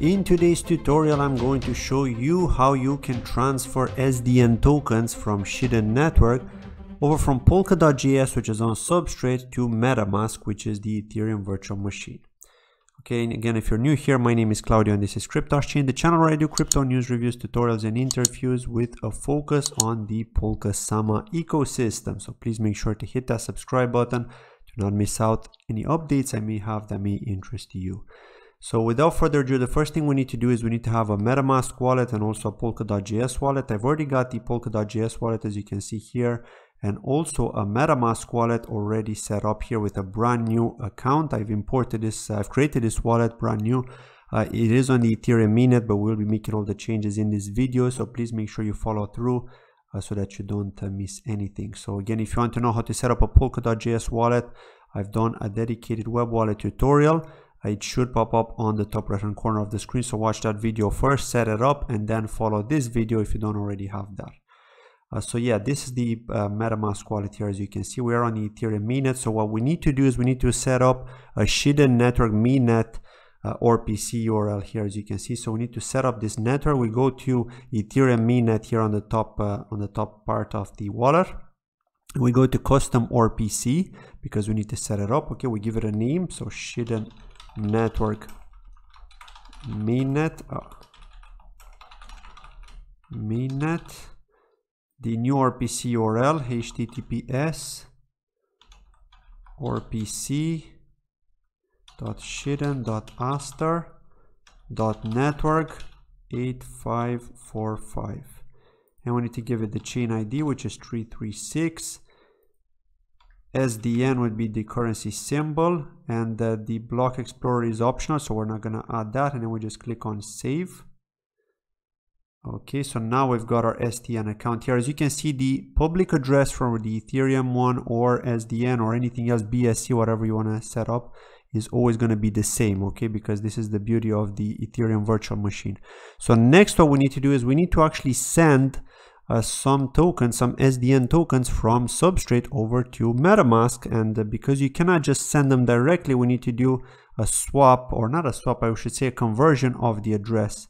In today's tutorial I'm going to show you how you can transfer SDN tokens from Shiden network over from Polkadot.js which is on Substrate to MetaMask which is the Ethereum virtual machine. Okay, and again, if you're new here, my name is Claudio and this is CryptoChain, the channel where I do crypto news reviews, tutorials and interviews with a focus on the Polka Sama ecosystem. So please make sure to hit that subscribe button. Do not miss out any updates I may have that may interest you. So without further ado, the first thing we need to do is we need to have a MetaMask wallet and also a Polka.js wallet. I've already got the Polka.js wallet as you can see here and also a MetaMask wallet already set up here with a brand new account. I've imported this, uh, I've created this wallet brand new. Uh, it is on the Ethereum mainnet, but we'll be making all the changes in this video. So please make sure you follow through uh, so that you don't uh, miss anything. So again, if you want to know how to set up a Polka.js wallet, I've done a dedicated web wallet tutorial it should pop up on the top right hand corner of the screen so watch that video first set it up and then follow this video if you don't already have that uh, so yeah this is the uh, metamask wallet here as you can see we are on the ethereum mainnet so what we need to do is we need to set up a shiden network mainnet uh, RPC URL here as you can see so we need to set up this network we go to ethereum mainnet here on the top uh, on the top part of the wallet we go to custom RPC because we need to set it up okay we give it a name so shiden network mainnet oh. mainnet the new RPC URL https rpc dot shiden dot aster dot network 8545 and we need to give it the chain ID which is 336 SDN would be the currency symbol and uh, the block explorer is optional so we're not gonna add that and then we just click on save okay so now we've got our SDN account here as you can see the public address from the ethereum one or SDN or anything else BSC whatever you want to set up is always going to be the same okay because this is the beauty of the ethereum virtual machine so next what we need to do is we need to actually send uh, some tokens, some SDN tokens from Substrate over to MetaMask. And uh, because you cannot just send them directly, we need to do a swap or not a swap, I should say a conversion of the address.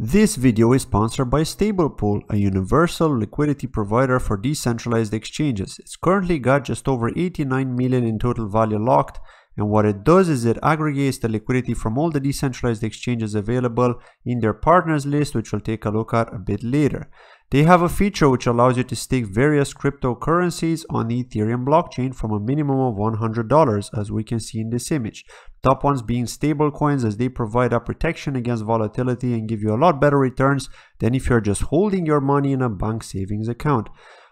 This video is sponsored by StablePool, a universal liquidity provider for decentralized exchanges. It's currently got just over 89 million in total value locked and what it does is it aggregates the liquidity from all the decentralized exchanges available in their partners list, which we'll take a look at a bit later. They have a feature which allows you to stake various cryptocurrencies on the Ethereum blockchain from a minimum of $100 as we can see in this image. Top ones being stable coins, as they provide a protection against volatility and give you a lot better returns than if you're just holding your money in a bank savings account.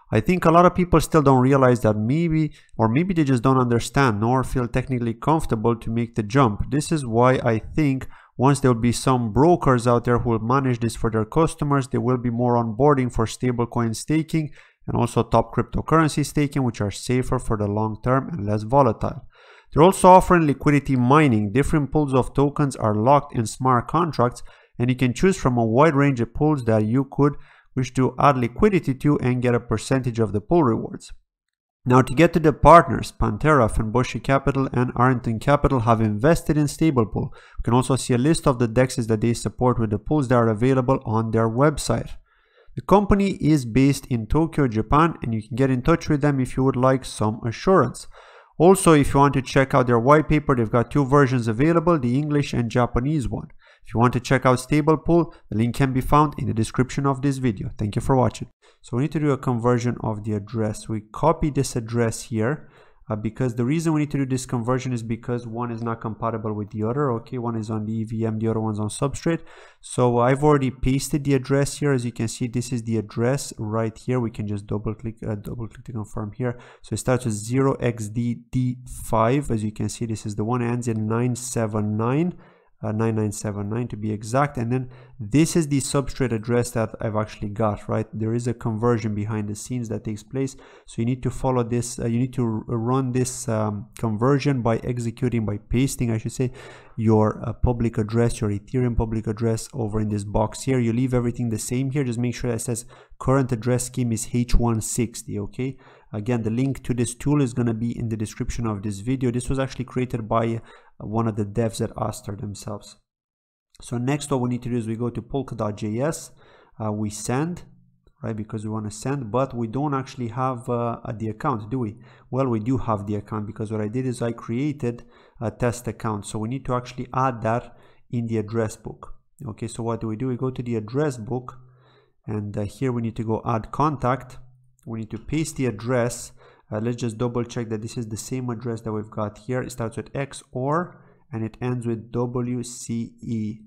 I think a lot of people still don't realize that maybe, or maybe they just don't understand nor feel technically comfortable to make the jump. This is why I think once there will be some brokers out there who will manage this for their customers, there will be more onboarding for stablecoin staking and also top cryptocurrency staking, which are safer for the long term and less volatile. They're also offering liquidity mining. Different pools of tokens are locked in smart contracts and you can choose from a wide range of pools that you could which to add liquidity to and get a percentage of the pool rewards. Now to get to the partners, Pantera, Fanboshi Capital and Arrington Capital have invested in Stablepool. You can also see a list of the dexes that they support with the pools that are available on their website. The company is based in Tokyo, Japan and you can get in touch with them if you would like some assurance. Also, if you want to check out their white paper, they've got two versions available, the English and Japanese one. If you want to check out stable pool, the link can be found in the description of this video. Thank you for watching. So we need to do a conversion of the address. We copy this address here uh, because the reason we need to do this conversion is because one is not compatible with the other. Okay, one is on the EVM, the other one's on substrate. So I've already pasted the address here. As you can see, this is the address right here. We can just double click, uh, double click to confirm here. So it starts with 0xdd5. As you can see, this is the one ends in 979. Uh, 9979 to be exact and then this is the substrate address that I've actually got right there is a conversion behind the scenes that takes place so you need to follow this uh, you need to run this um, conversion by executing by pasting I should say your uh, public address your ethereum public address over in this box here you leave everything the same here just make sure that says current address scheme is H160 okay Again, the link to this tool is going to be in the description of this video. This was actually created by uh, one of the devs at Aster themselves. So next what we need to do is we go to polka.js, uh, we send, right, because we want to send, but we don't actually have uh, the account, do we? Well, we do have the account because what I did is I created a test account. So we need to actually add that in the address book. Okay, so what do we do? We go to the address book and uh, here we need to go add contact we need to paste the address uh, let's just double check that this is the same address that we've got here it starts with X or and it ends with WCE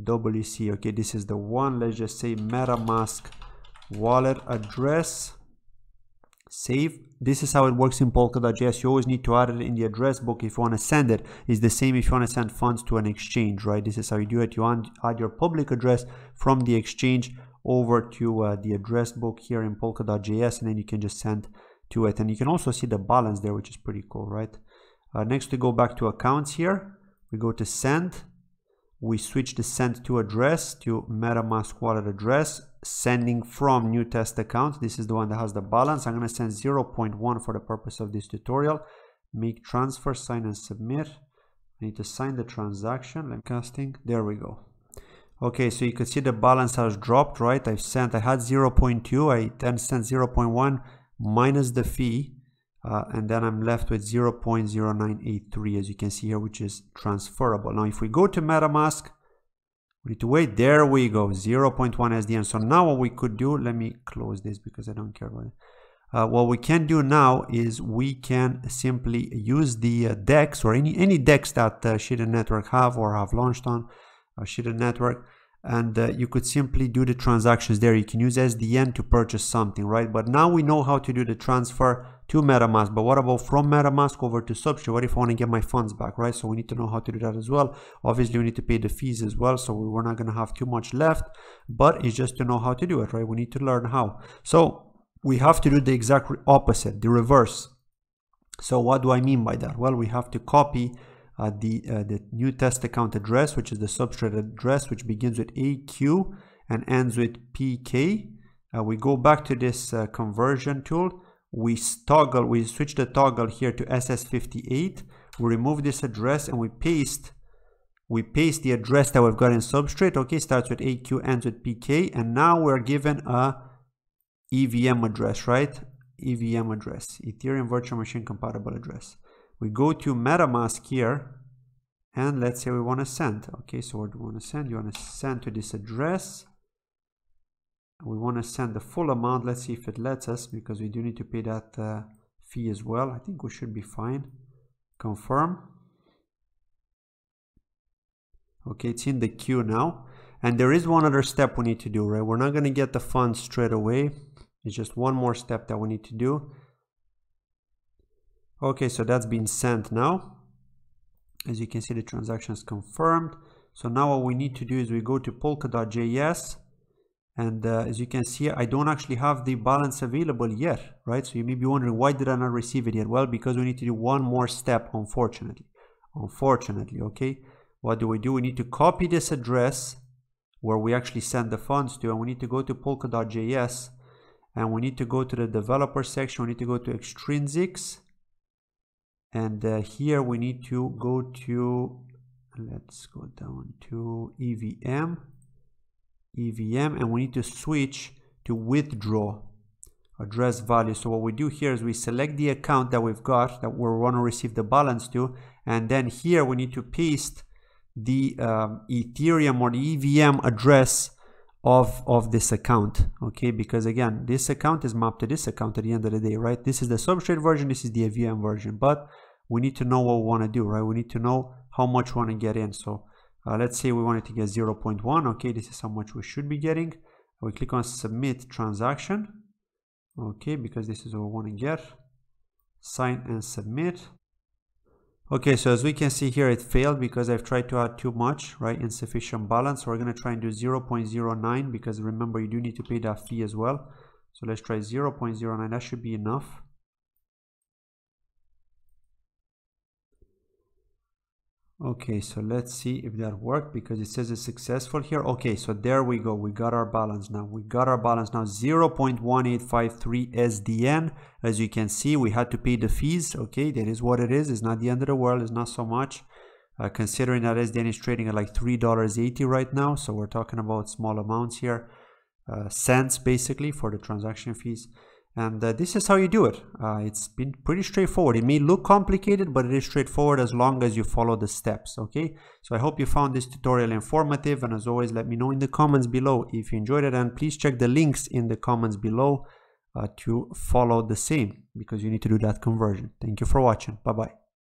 WC okay this is the one let's just say MetaMask wallet address save this is how it works in polkadot.js you always need to add it in the address book if you want to send it it's the same if you want to send funds to an exchange right this is how you do it you add your public address from the exchange over to uh, the address book here in polka.js and then you can just send to it and you can also see the balance there which is pretty cool right uh, next we go back to accounts here we go to send we switch the send to address to metamask wallet address sending from new test account this is the one that has the balance i'm going to send 0.1 for the purpose of this tutorial make transfer sign and submit I need to sign the transaction and casting there we go Okay, so you can see the balance has dropped, right? I've sent, I had 0.2, I then sent 0.1 minus the fee, uh, and then I'm left with 0.0983, as you can see here, which is transferable. Now, if we go to MetaMask, we need to wait. There we go, 0.1 SDN. So now what we could do, let me close this because I don't care about it. Uh, what we can do now is we can simply use the uh, DEX or any, any DEX that uh, Shida Network have or have launched on Shida network and uh, you could simply do the transactions there you can use sdn to purchase something right but now we know how to do the transfer to metamask but what about from metamask over to substrate what if i want to get my funds back right so we need to know how to do that as well obviously we need to pay the fees as well so we're not going to have too much left but it's just to know how to do it right we need to learn how so we have to do the exact opposite the reverse so what do i mean by that well we have to copy uh, the, uh, the new test account address, which is the substrate address, which begins with AQ and ends with PK. Uh, we go back to this uh, conversion tool. We toggle, we switch the toggle here to SS58. We remove this address and we paste we paste the address that we've got in substrate, okay, starts with AQ, ends with PK, and now we're given a EVM address, right? EVM address, Ethereum Virtual Machine Compatible Address. We go to MetaMask here and let's say we want to send. Okay, so what do we want to send? You want to send to this address. We want to send the full amount. Let's see if it lets us because we do need to pay that uh, fee as well. I think we should be fine. Confirm. Okay, it's in the queue now. And there is one other step we need to do, right? We're not going to get the funds straight away. It's just one more step that we need to do. Okay, so that's been sent now. As you can see, the transaction is confirmed. So now what we need to do is we go to polka.js and uh, as you can see, I don't actually have the balance available yet, right? So you may be wondering, why did I not receive it yet? Well, because we need to do one more step, unfortunately. Unfortunately, okay? What do we do? We need to copy this address where we actually send the funds to, and we need to go to polka.js, and we need to go to the developer section, we need to go to extrinsics, and uh, here we need to go to let's go down to EVM EVM and we need to switch to withdraw address value so what we do here is we select the account that we've got that we want to receive the balance to and then here we need to paste the um, Ethereum or the EVM address of of this account okay because again this account is mapped to this account at the end of the day right this is the substrate version this is the avm version but we need to know what we want to do right we need to know how much we want to get in so uh, let's say we wanted to get 0.1 okay this is how much we should be getting we click on submit transaction okay because this is what we want to get sign and submit Okay, so as we can see here, it failed because I've tried to add too much, right? Insufficient balance. So we're going to try and do 0.09 because remember, you do need to pay that fee as well. So let's try 0.09. That should be enough. okay so let's see if that worked because it says it's successful here okay so there we go we got our balance now we got our balance now 0.1853 sdn as you can see we had to pay the fees okay that is what it is it's not the end of the world it's not so much uh, considering that sdn is trading at like three dollars 80 right now so we're talking about small amounts here uh, cents basically for the transaction fees and uh, this is how you do it. Uh, it's been pretty straightforward. It may look complicated, but it is straightforward as long as you follow the steps, okay? So I hope you found this tutorial informative. And as always, let me know in the comments below if you enjoyed it. And please check the links in the comments below uh, to follow the same because you need to do that conversion. Thank you for watching. Bye-bye.